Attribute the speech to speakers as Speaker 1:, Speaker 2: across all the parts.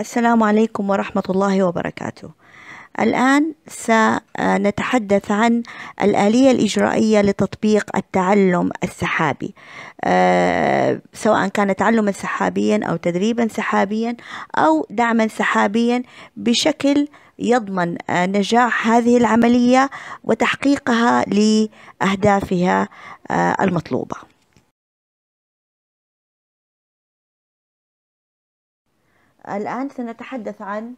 Speaker 1: السلام عليكم ورحمة الله وبركاته. الآن سنتحدث عن الآلية الإجرائية لتطبيق التعلم السحابي آه، سواء كان تعلما سحابيا أو تدريبا سحابيا أو دعما سحابيا بشكل يضمن آه، نجاح هذه العملية وتحقيقها لأهدافها آه، المطلوبة الآن سنتحدث عن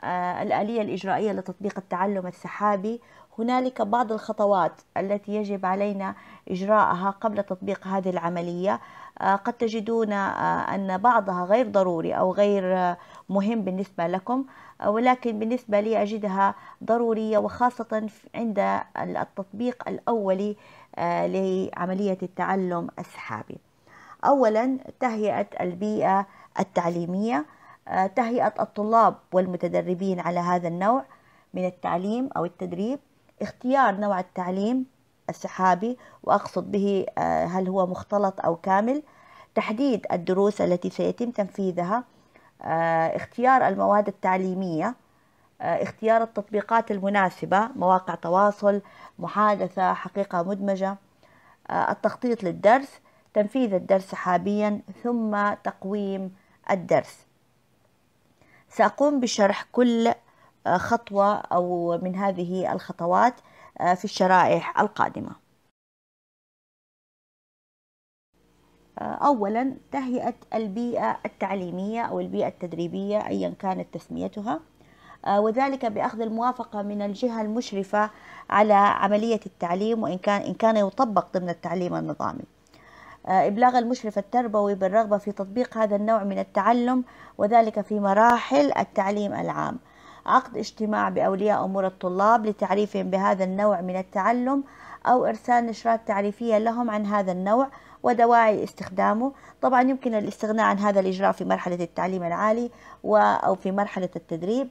Speaker 1: آه، الآلية الإجرائية لتطبيق التعلم السحابي هنالك بعض الخطوات التي يجب علينا إجراءها قبل تطبيق هذه العملية آه، قد تجدون آه، أن بعضها غير ضروري أو غير مهم بالنسبة لكم ولكن بالنسبة لي أجدها ضرورية وخاصة عند التطبيق الأولي لعملية التعلم السحابي أولا تهيئة البيئة التعليمية آه، تهيئة الطلاب والمتدربين على هذا النوع من التعليم أو التدريب اختيار نوع التعليم السحابي وأقصد به آه، هل هو مختلط أو كامل تحديد الدروس التي سيتم تنفيذها آه، اختيار المواد التعليمية اختيار التطبيقات المناسبة مواقع تواصل محادثة حقيقة مدمجة التخطيط للدرس تنفيذ الدرس سحابيا ثم تقويم الدرس سأقوم بشرح كل آه، خطوة أو من هذه الخطوات آه، في الشرائح القادمة آه، أولا تهيئة البيئة التعليمية أو البيئة التدريبية أيا كانت تسميتها وذلك بأخذ الموافقة من الجهة المشرفة على عملية التعليم وإن كان إن كان يطبق ضمن التعليم النظامي آه، إبلاغ المشرف التربوي بالرغبة في تطبيق هذا النوع من التعلم وذلك في مراحل التعليم العام عقد اجتماع بأولياء أمور الطلاب لتعريفهم بهذا النوع من التعلم أو إرسال نشرات تعريفية لهم عن هذا النوع ودواعي استخدامه طبعا يمكن الاستغناء عن هذا الإجراء في مرحلة التعليم العالي و أو في مرحلة التدريب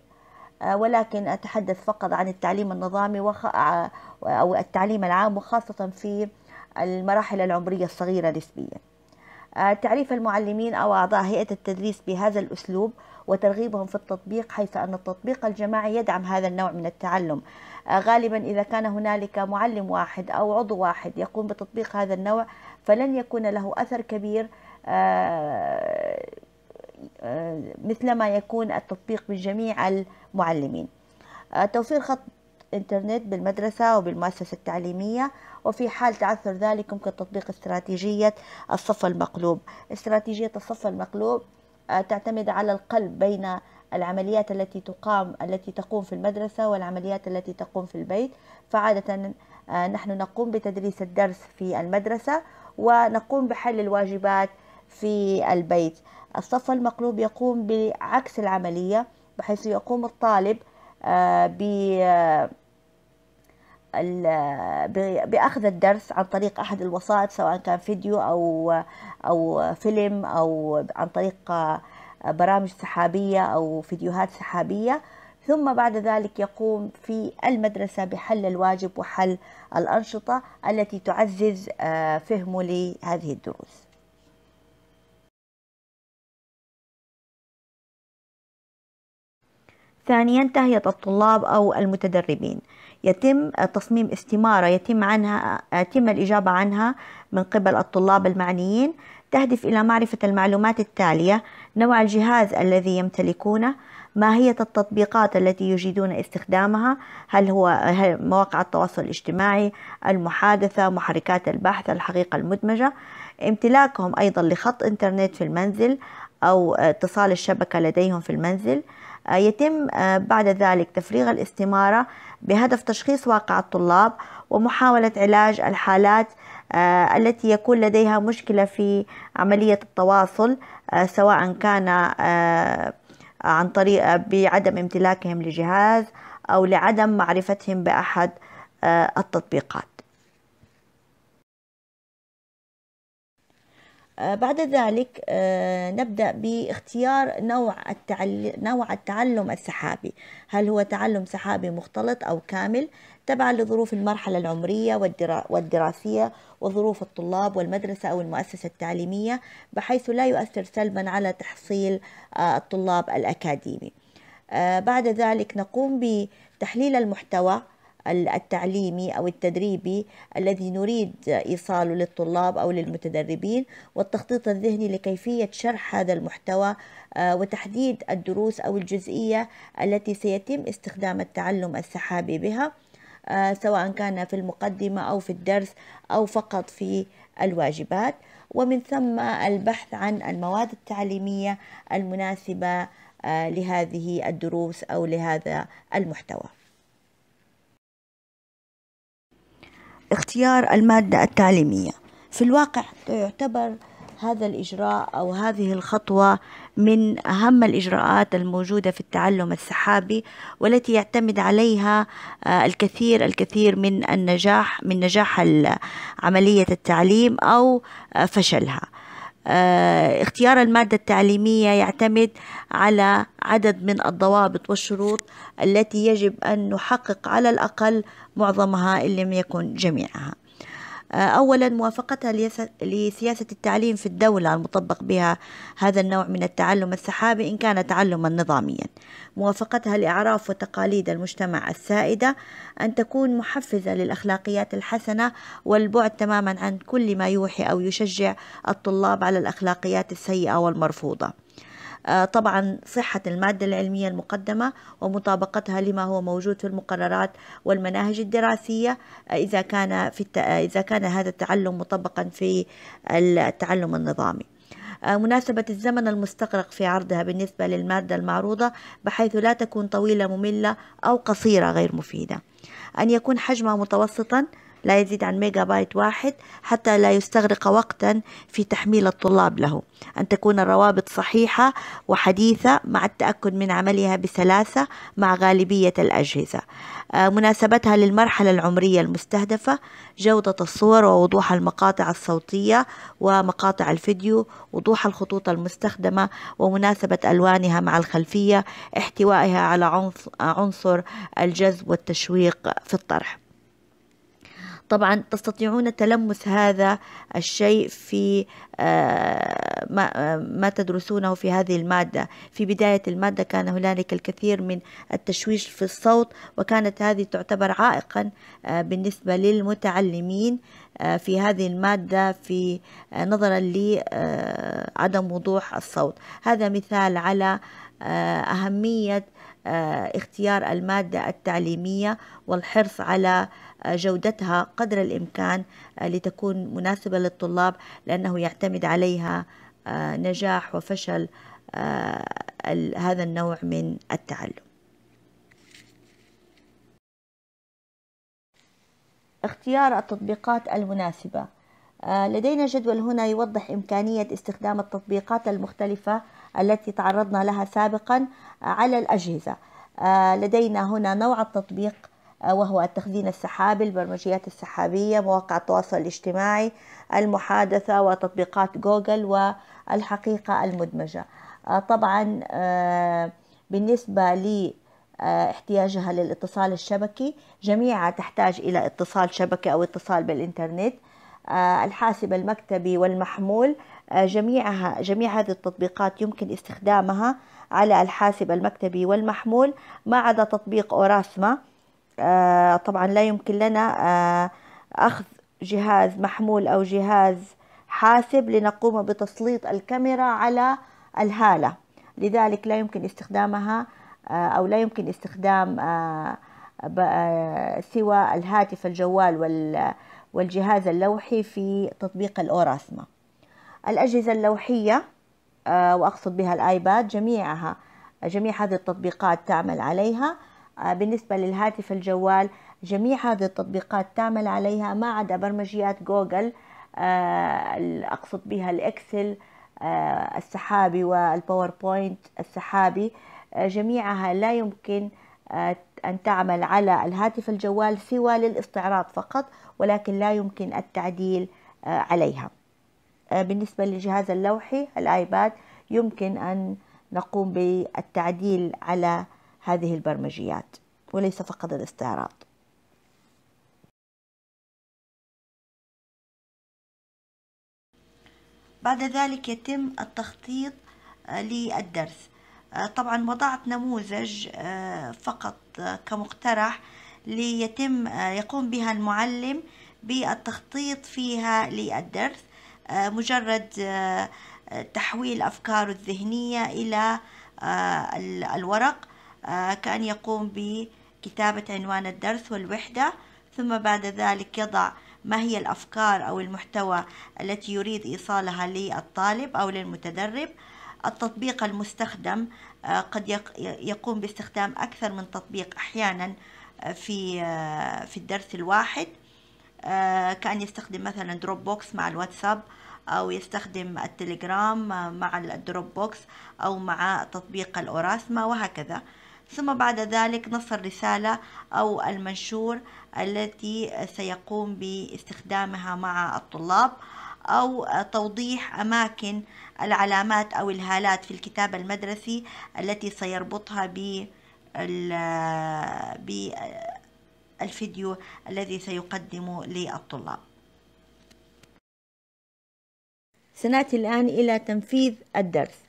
Speaker 1: آه، ولكن أتحدث فقط عن التعليم النظامي آه، أو التعليم العام وخاصة في المراحل العمرية الصغيرة نسبيا آه، تعريف المعلمين أو أعضاء هيئة التدريس بهذا الأسلوب وترغيبهم في التطبيق حيث أن التطبيق الجماعي يدعم هذا النوع من التعلم آه، غالبا إذا كان هنالك معلم واحد أو عضو واحد يقوم بتطبيق هذا النوع فلن يكون له أثر كبير آه، مثلما يكون التطبيق بجميع المعلمين توفير خط الإنترنت بالمدرسة أو بالمؤسسة التعليمية وفي حال تعثر ذلك يمكن تطبيق استراتيجية الصف المقلوب استراتيجية الصف المقلوب آه، تعتمد على القلب بين العمليات التي تقام التي تقوم في المدرسة والعمليات التي تقوم في البيت فعادة آه، نحن نقوم بتدريس الدرس في المدرسة ونقوم بحل الواجبات في البيت الصف المقلوب يقوم بعكس العملية بحيث يقوم الطالب آه، ب باخذ الدرس عن طريق احد الوسائط سواء كان فيديو او او فيلم او عن طريق آه، برامج سحابيه او فيديوهات سحابيه ثم بعد ذلك يقوم في المدرسه بحل الواجب وحل الانشطه التي تعزز آه، فهمه لهذه الدروس ثانيا تهيئة الطلاب أو المتدربين يتم تصميم استمارة يتم عنها يتم الإجابة عنها من قبل الطلاب المعنيين تهدف إلى معرفة المعلومات التالية نوع الجهاز الذي يمتلكونه ماهية التطبيقات التي يجيدون استخدامها هل هو مواقع التواصل الاجتماعي المحادثة محركات البحث الحقيقة المدمجة امتلاكهم أيضا لخط إنترنت في المنزل أو اتصال الشبكة لديهم في المنزل آه، يتم آه، بعد ذلك تفريغ الاستمارة بهدف تشخيص واقع الطلاب ومحاولة علاج الحالات آه، التي يكون لديها مشكلة في عملية التواصل سواء كان عن طريق بعدم امتلاكهم لجهاز أو لعدم معرفتهم بأحد التطبيقات آه، بعد ذلك آه، نبدأ باختيار نوع التعلم, نوع التعلم السحابي هل هو تعلم سحابي مختلط أو كامل تبعا لظروف المرحلة العمرية والدراسية وظروف الطلاب والمدرسة أو المؤسسة التعليمية بحيث لا يؤثر سلبا على تحصيل آه، الطلاب الأكاديمي بعد ذلك نقوم بتحليل المحتوى التعليمي أو التدريبي الذي نريد إيصاله للطلاب أو للمتدربين والتخطيط الذهني لكيفية شرح هذا المحتوى آه، وتحديد الدروس أو الجزئية التي سيتم استخدام التعلم السحابي بها آه، سواء كان في المقدمة أو في الدرس أو فقط في الواجبات ومن ثم البحث عن المواد التعليمية المناسبة آه، لهذه الدروس أو لهذا المحتوى اختيار المادة التعليمية في الواقع يعتبر هذا الإجراء أو هذه الخطوة من أهم الإجراءات الموجودة في التعلم السحابي والتي يعتمد عليها آه، الكثير الكثير من النجاح من نجاح عملية التعليم أو آه، فشلها آه، اختيار المادة التعليمية يعتمد على عدد من الضوابط والشروط التي يجب أن نحقق على الأقل معظمها إن لم يكن جميعها أولا موافقتها لسياسة التعليم في الدولة المطبق بها هذا النوع من التعلم السحابي إن كان تعلما نظاميا موافقتها لأعراف وتقاليد المجتمع السائدة أن تكون محفزة للأخلاقيات الحسنة والبعد تماما عن كل ما يوحي أو يشجع الطلاب على الأخلاقيات السيئة والمرفوضة آه، طبعا صحة المادة العلمية المقدمة ومطابقتها لما هو موجود في المقررات والمناهج الدراسية آه، إذا كان في الت... آه، إذا كان هذا التعلم مطبقا في التعلم النظامي. مناسبة الزمن المستغرق في عرضها بالنسبة للمادة المعروضة بحيث لا تكون طويلة مملة أو قصيرة غير مفيدة أن يكون حجمها متوسطا لا يزيد عن ميجا بايت واحد حتى لا يستغرق وقتا في تحميل الطلاب له أن تكون الروابط صحيحة وحديثة مع التأكد من عملها بسلاسة مع غالبية الأجهزة آه، مناسبتها للمرحلة العمرية المستهدفة جودة الصور ووضوح المقاطع الصوتية ومقاطع الفيديو وضوح الخطوط المستخدمة ومناسبة ألوانها مع الخلفية احتوائها على عنصر الجذب والتشويق في الطرح طبعا تستطيعون تلمس هذا الشيء في آه، آه، ما تدرسونه في هذه المادة في بداية المادة كان هنالك الكثير من التشويش في الصوت وكانت هذه تعتبر عائقا آه، بالنسبة للمتعلمين في هذه المادة في نظرا لعدم وضوح الصوت هذا مثال على أهمية آه، اختيار المادة التعليمية والحرص على آه، جودتها قدر الإمكان آه، لتكون مناسبة للطلاب لأنه يعتمد عليها نجاح وفشل هذا النوع من التعلم اختيار التطبيقات المناسبة لدينا جدول هنا يوضح إمكانية استخدام التطبيقات المختلفة التي تعرضنا لها سابقا على الأجهزة آه، لدينا هنا نوع التطبيق آه، وهو التخزين السحابي البرمجيات السحابية مواقع التواصل الاجتماعي المحادثة وتطبيقات جوجل والحقيقة المدمجة آه، طبعا بالنسبة لي احتياجها للاتصال الشبكي جميعها تحتاج إلى اتصال شبكي أو اتصال بالإنترنت الحاسب المكتبي والمحمول جميعها جميع هذه التطبيقات يمكن استخدامها على الحاسب المكتبي والمحمول ما عدا تطبيق أوراسما آه، طبعا لا يمكن لنا آه، أخذ جهاز محمول أو جهاز حاسب لنقوم بتسليط الكاميرا على الهالة لذلك لا يمكن استخدامها آه، أو لا يمكن استخدام سوى الهاتف الجوال والجهاز اللوحي في تطبيق الأوراسما الأجهزة اللوحية آه، وأقصد بها الآيباد جميعها جميع هذه التطبيقات تعمل عليها آه، بالنسبة للهاتف الجوال جميع هذه التطبيقات تعمل عليها ما عدا برمجيات جوجل آه، أقصد بها الإكسل السحابي والباوربوينت السحابي جميعها لا يمكن أن تعمل على الهاتف الجوال سوى للاستعراض فقط ولكن لا يمكن التعديل عليها آه، بالنسبة للجهاز اللوحي الآيباد يمكن أن نقوم بالتعديل على هذه البرمجيات وليس فقط الاستعراض بعد ذلك يتم التخطيط آه، للدرس آه، طبعا وضعت نموذج فقط كمقترح ليتم يقوم بها المعلم بالتخطيط فيها للدرس آه، مجرد آه، آه، تحويل أفكاره الذهنية إلى الورق كأن يقوم بكتابة عنوان الدرس والوحدة ثم بعد ذلك يضع ما هي الأفكار أو المحتوى التي يريد إيصالها للطالب أو للمتدرب التطبيق المستخدم قد يقوم باستخدام أكثر من تطبيق أحيانا في في الدرس الواحد آه، كأن يستخدم مثلا دروب بوكس مع الواتساب أو يستخدم التليجرام آه، مع الدروب بوكس أو مع تطبيق الأوراسما وهكذا ثم بعد ذلك نص الرسالة أو المنشور التي سيقوم باستخدامها مع الطلاب أو توضيح أماكن العلامات أو الهالات في الكتاب المدرسي التي سيربطها ب آه، الفيديو الذي سيقدم للطلاب سنأتي الآن إلى تنفيذ الدرس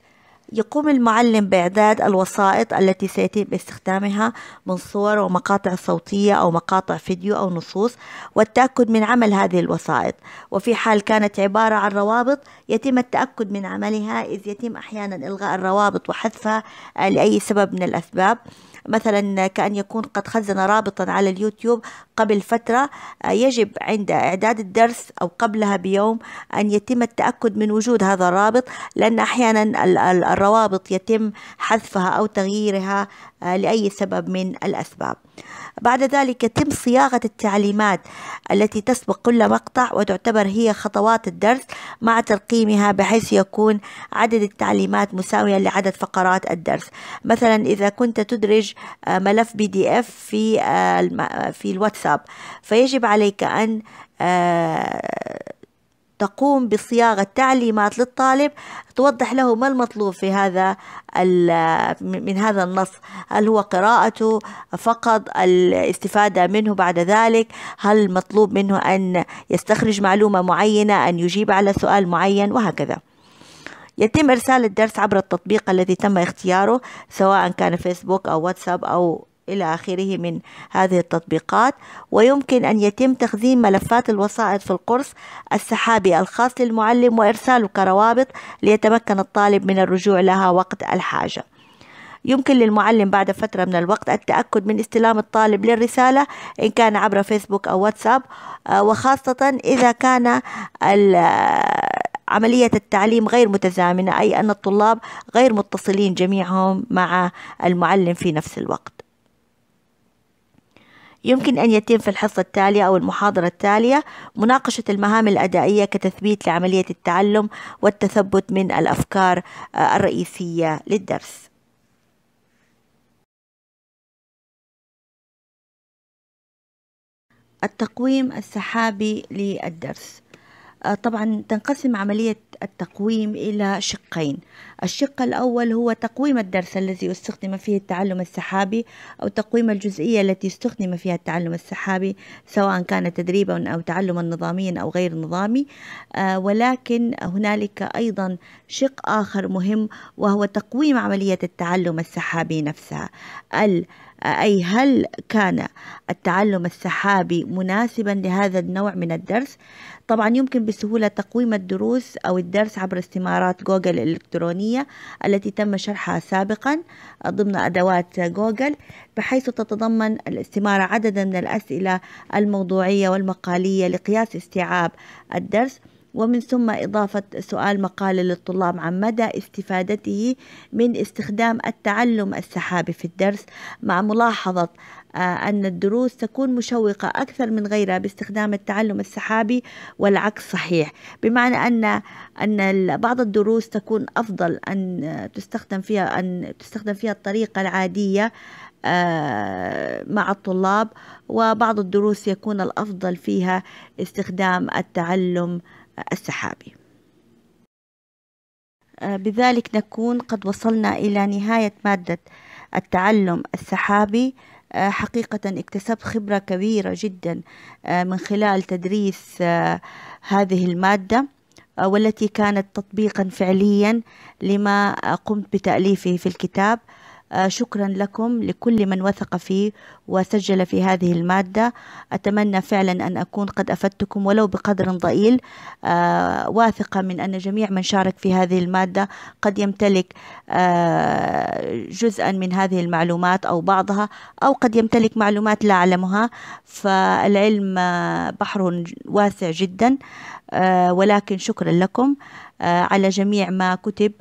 Speaker 1: يقوم المعلم بإعداد الوسائط التي سيتم استخدامها من صور ومقاطع صوتية أو مقاطع فيديو أو نصوص والتأكد من عمل هذه الوسائط وفي حال كانت عبارة عن روابط يتم التأكد من عملها إذ يتم أحيانا إلغاء الروابط وحذفها لأي سبب من الأسباب مثلا كأن يكون قد خزن رابطا على اليوتيوب قبل فترة يجب عند إعداد الدرس أو قبلها بيوم أن يتم التأكد من وجود هذا الرابط لأن أحيانا الرابط الروابط يتم حذفها أو تغييرها آه، لأي سبب من الأسباب بعد ذلك يتم صياغة التعليمات التي تسبق كل مقطع وتعتبر هي خطوات الدرس مع ترقيمها بحيث يكون عدد التعليمات مساويا لعدد فقرات الدرس مثلا إذا كنت تدرج آه، ملف بي دي اف في آه، في الواتساب فيجب عليك أن تقوم بصياغة تعليمات للطالب توضح له ما المطلوب في هذا من هذا النص هل هو قراءته فقط الاستفادة منه بعد ذلك هل مطلوب منه أن يستخرج معلومة معينة أن يجيب على سؤال معين وهكذا يتم إرسال الدرس عبر التطبيق الذي تم اختياره سواء كان فيسبوك أو واتساب أو إلى آخره من هذه التطبيقات ويمكن أن يتم تخزين ملفات الوسائط في القرص السحابي الخاص للمعلم وإرساله كروابط ليتمكن الطالب من الرجوع لها وقت الحاجة يمكن للمعلم بعد فترة من الوقت التأكد من استلام الطالب للرسالة إن كان عبر فيسبوك أو واتساب آه، وخاصة إذا كان آه، عملية التعليم غير متزامنة أي أن الطلاب غير متصلين جميعهم مع المعلم في نفس الوقت يمكن أن يتم في الحصة التالية أو المحاضرة التالية مناقشة المهام الأدائية كتثبيت لعملية التعلم والتثبت من الأفكار آه، الرئيسية للدرس التقويم السحابي للدرس آه، طبعا تنقسم عملية التقويم إلى شقين الشق الأول هو تقويم الدرس الذي استخدم فيه التعلم السحابي أو تقويم الجزئية التي استخدم فيها التعلم السحابي سواء كان تدريبا أو تعلما نظاميا أو غير نظامي آه، ولكن هنالك أيضا شق آخر مهم وهو تقويم عملية التعلم السحابي نفسها أي هل كان التعلم السحابي مناسبا لهذا النوع من الدرس طبعا يمكن بسهولة تقويم الدروس أو الدرس عبر استمارات جوجل الإلكترونية التي تم شرحها سابقا ضمن أدوات جوجل بحيث تتضمن الاستمارة عددا من الأسئلة الموضوعية والمقالية لقياس استيعاب الدرس ومن ثم إضافة سؤال مقال للطلاب عن مدى استفادته من استخدام التعلم السحابي في الدرس مع ملاحظة آه، أن الدروس تكون مشوقة أكثر من غيرها باستخدام التعلم السحابي والعكس صحيح بمعنى أن أن بعض الدروس تكون أفضل أن تستخدم فيها أن تستخدم فيها الطريقة العادية آه، مع الطلاب وبعض الدروس يكون الأفضل فيها استخدام التعلم السحابي آه، بذلك نكون قد وصلنا إلى نهاية مادة التعلم السحابي آه، حقيقة اكتسبت خبرة كبيرة جدا آه، من خلال تدريس هذه المادة والتي كانت تطبيقا فعليا لما قمت بتأليفه في الكتاب آه، شكرا لكم لكل من وثق في وسجل في هذه المادة أتمنى فعلا أن أكون قد أفدتكم ولو بقدر ضئيل آه، واثقة من أن جميع من شارك في هذه المادة قد يمتلك آه، جزءا من هذه المعلومات أو بعضها أو قد يمتلك معلومات لا أعلمها فالعلم بحر واسع جدا ولكن شكرا لكم على جميع ما كتب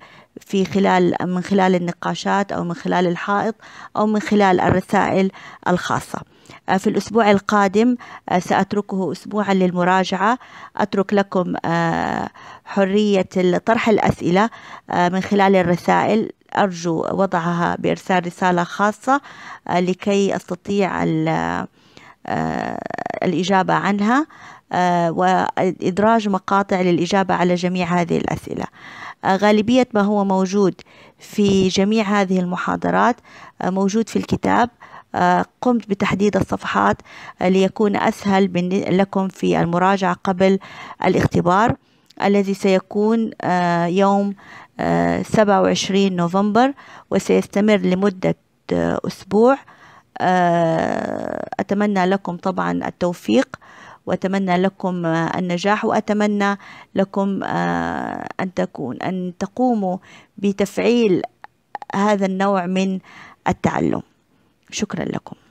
Speaker 1: في خلال من خلال النقاشات أو من خلال الحائط أو من خلال الرسائل الخاصة آه، في الأسبوع القادم آه، سأتركه أسبوعا للمراجعة أترك لكم آه، حرية طرح الأسئلة من خلال الرسائل أرجو وضعها بإرسال رسالة خاصة لكي أستطيع الإجابة عنها وإدراج مقاطع للإجابة على جميع هذه الأسئلة غالبية ما هو موجود في جميع هذه المحاضرات آه، موجود في الكتاب آه، قمت بتحديد الصفحات آه، ليكون أسهل لكم في المراجعة قبل الاختبار الذي سيكون يوم 27 نوفمبر وسيستمر لمدة أسبوع أتمنى لكم طبعا التوفيق وأتمنى لكم آه، النجاح وأتمنى لكم آه، أن تكون أن تقوموا بتفعيل هذا النوع من التعلم شكرا لكم